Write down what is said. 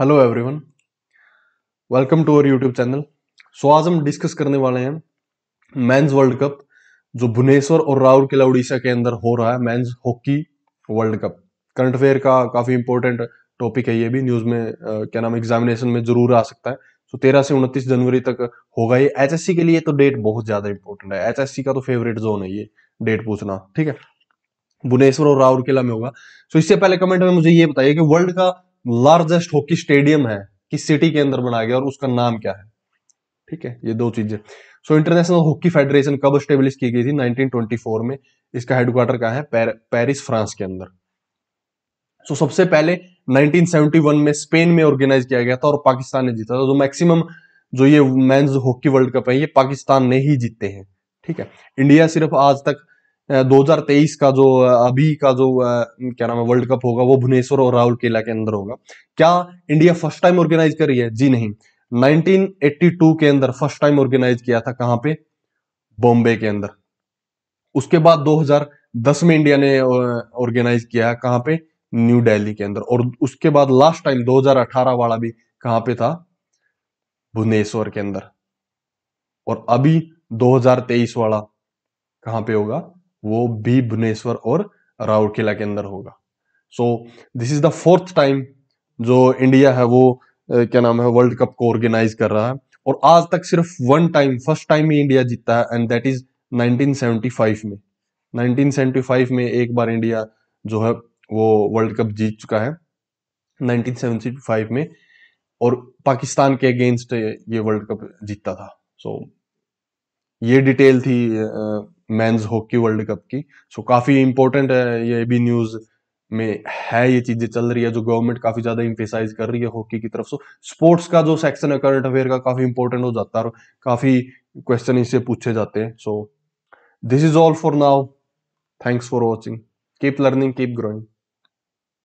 hello everyone welcome to our YouTube channel so आज हम discuss करने वाले हैं मेंस वर्ल्ड कप जो भुवनेश्वर और किला उड़ीसा के अंदर हो रहा है men's hockey world cup current affair का काफी इंपॉर्टेंट टॉपिक है ये भी न्यूज में आ, क्या नाम एग्जामिनेशन में जरूर आ सकता है सो तेरह से उनतीस जनवरी तक होगा ये एच के लिए तो डेट बहुत ज्यादा इंपॉर्टेंट है एच का तो फेवरेट जोन है ये डेट पूछना ठीक है भुवनेश्वर और किला में होगा सो इससे पहले कमेंट में मुझे ये बताइए कि वर्ल्ड का लार्जेस्ट हॉकी स्टेडियम है किस सिटी के अंदर बनाया गया और उसका नाम क्या है ठीक है ये दो चीजें सो इंटरनेशनल हॉकी फेडरेशन कब स्टेब्लिश की गई थी 1924 में इसका हेडक्वार्टर कहा है पेर, पेरिस फ्रांस के अंदर सो so, सबसे पहले 1971 में स्पेन में ऑर्गेनाइज किया गया था और पाकिस्तान ने जीता था जो मैक्सिमम जो ये मैं हॉकी वर्ल्ड कप है ये पाकिस्तान ने ही जीते हैं ठीक है इंडिया सिर्फ आज तक 2023 का जो अभी का जो क्या नाम है वर्ल्ड कप होगा वो भुवनेश्वर और राहुल केला के अंदर होगा क्या इंडिया फर्स्ट टाइम ऑर्गेनाइज कर रही है जी नहीं 1982 के अंदर फर्स्ट टाइम ऑर्गेनाइज किया था कहां पे बॉम्बे के अंदर उसके बाद 2010 में इंडिया ने ऑर्गेनाइज किया कहां पे न्यू दिल्ली के अंदर और उसके बाद लास्ट टाइम 2018 वाला भी कहां पे था भुवनेश्वर के अंदर और अभी 2023 वाला कहां पे होगा वो भी भुवनेश्वर और राउरकेला के अंदर होगा so this is the fourth time जो इंडिया है वो क्या नाम है वर्ल्ड कप को ऑर्गेनाइज कर रहा है और आज तक सिर्फ वन टाइम फर्स्ट टाइम ही इंडिया जीता है एंड दैट इज 1975 में 1975 में एक बार इंडिया जो है वो वर्ल्ड कप जीत चुका है 1975 में और पाकिस्तान के अगेंस्ट ये वर्ल्ड कप जीतता था सो so, ये डिटेल थी मेंस हॉकी वर्ल्ड कप की सो काफ़ी इंपॉर्टेंट है ये भी न्यूज़ में है ये चीज़ें चल रही है जो गवर्नमेंट काफ़ी ज़्यादा इंफेसाइज कर रही है हॉकी की तरफ सो स्पोर्ट्स का जो सेक्शन है करंट अफेयर का काफ़ी इंपॉर्टेंट हो जाता है और काफ़ी क्वेश्चन इससे पूछे जाते हैं so this is all for now thanks for watching keep learning keep growing